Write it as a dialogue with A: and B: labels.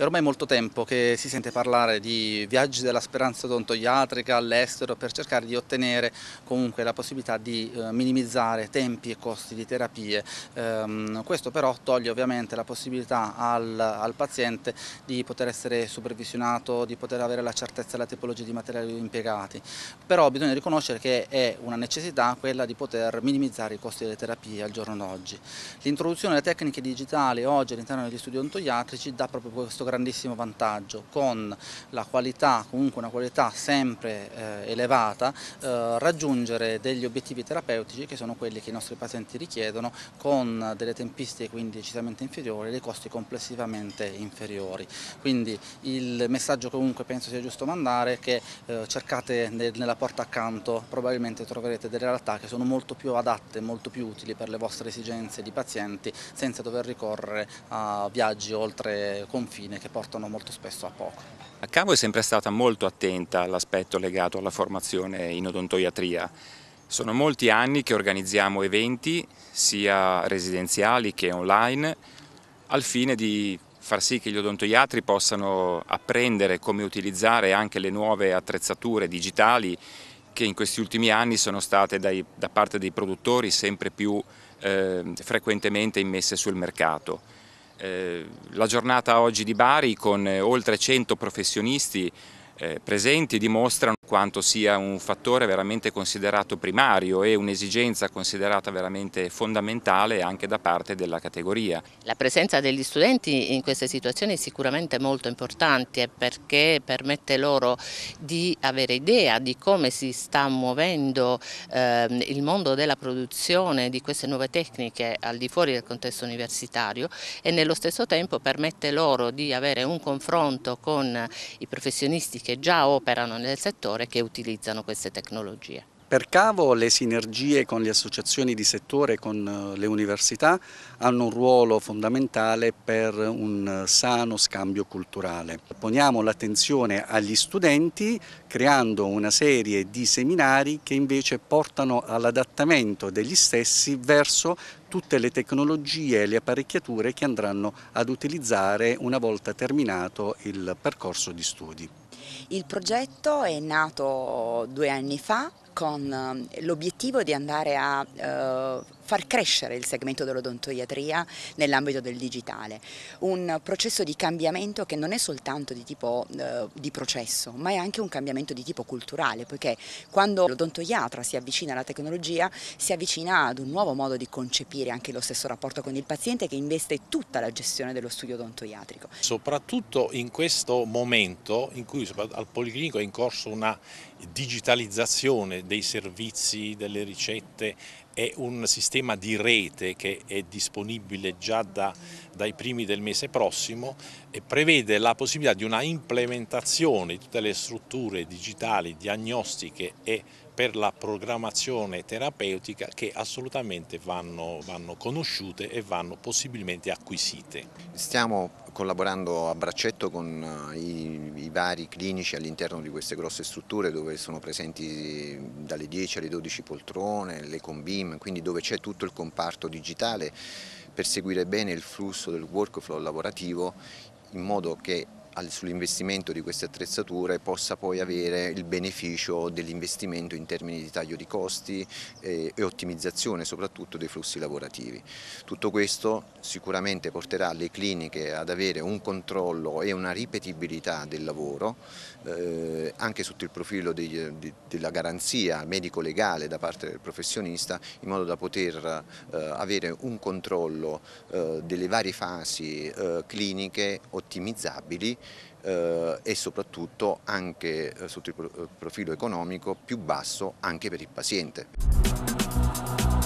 A: È ormai molto tempo che si sente parlare di viaggi della speranza odontoiatrica all'estero per cercare di ottenere comunque la possibilità di eh, minimizzare tempi e costi di terapie. Ehm, questo però toglie ovviamente la possibilità al, al paziente di poter essere supervisionato, di poter avere la certezza della tipologia di materiali impiegati. Però bisogna riconoscere che è una necessità quella di poter minimizzare i costi delle terapie al giorno d'oggi. L'introduzione delle tecniche digitali oggi all'interno degli studi odontoiatrici dà proprio questo grandissimo vantaggio con la qualità, comunque una qualità sempre eh, elevata, eh, raggiungere degli obiettivi terapeutici che sono quelli che i nostri pazienti richiedono con delle tempistiche quindi decisamente inferiori e dei costi complessivamente inferiori. Quindi il messaggio comunque penso sia giusto mandare è che eh, cercate nel, nella porta accanto, probabilmente troverete delle realtà che sono molto più adatte, molto più utili per le vostre esigenze di pazienti senza dover ricorrere a viaggi oltre confine che portano molto spesso a poco.
B: A Cavo è sempre stata molto attenta all'aspetto legato alla formazione in odontoiatria. Sono molti anni che organizziamo eventi, sia residenziali che online, al fine di far sì che gli odontoiatri possano apprendere come utilizzare anche le nuove attrezzature digitali che in questi ultimi anni sono state dai, da parte dei produttori sempre più eh, frequentemente immesse sul mercato. Eh, la giornata oggi di Bari con eh, oltre 100 professionisti eh, presenti dimostrano quanto sia un fattore veramente considerato primario e un'esigenza considerata veramente fondamentale anche da parte della categoria.
C: La presenza degli studenti in queste situazioni è sicuramente molto importante perché permette loro di avere idea di come si sta muovendo eh, il mondo della produzione di queste nuove tecniche al di fuori del contesto universitario e nello stesso tempo permette loro di avere un confronto con i professionisti che già operano nel settore settore che utilizzano queste tecnologie.
D: Per cavo le sinergie con le associazioni di settore e con eh, le università hanno un ruolo fondamentale per un eh, sano scambio culturale. Poniamo l'attenzione agli studenti creando una serie di seminari che invece portano all'adattamento degli stessi verso tutte le tecnologie e le apparecchiature che andranno ad utilizzare una volta terminato il percorso di studi.
E: Il progetto è nato due anni fa con ehm, l'obiettivo di andare a eh, far crescere il segmento dell'odontoiatria nell'ambito del digitale. Un processo di cambiamento che non è soltanto di tipo eh, di processo, ma è anche un cambiamento di tipo culturale, poiché quando l'odontoiatra si avvicina alla tecnologia, si avvicina ad un nuovo modo di concepire anche lo stesso rapporto con il paziente che investe tutta la gestione dello studio odontoiatrico.
F: Soprattutto in questo momento in cui al Policlinico è in corso una digitalizzazione dei servizi, delle ricette è un sistema di rete che è disponibile già da, dai primi del mese prossimo e prevede la possibilità di una implementazione di tutte le strutture digitali, diagnostiche e per la programmazione terapeutica che assolutamente vanno, vanno
G: conosciute e vanno possibilmente acquisite. Stiamo collaborando a braccetto con eh, i, i vari clinici all'interno di queste grosse strutture dove sono presenti dalle 10 alle 12 poltrone, le combine, quindi dove c'è tutto il comparto digitale per seguire bene il flusso del workflow lavorativo in modo che sull'investimento di queste attrezzature possa poi avere il beneficio dell'investimento in termini di taglio di costi e, eh, e ottimizzazione soprattutto dei flussi lavorativi. Tutto questo sicuramente porterà le cliniche ad avere un controllo e una ripetibilità del lavoro eh, anche sotto il profilo di, di, della garanzia medico-legale da parte del professionista in modo da poter eh, avere un controllo eh, delle varie fasi eh, cliniche ottimizzabili eh, e soprattutto anche eh, sotto il eh, profilo economico più basso anche per il paziente.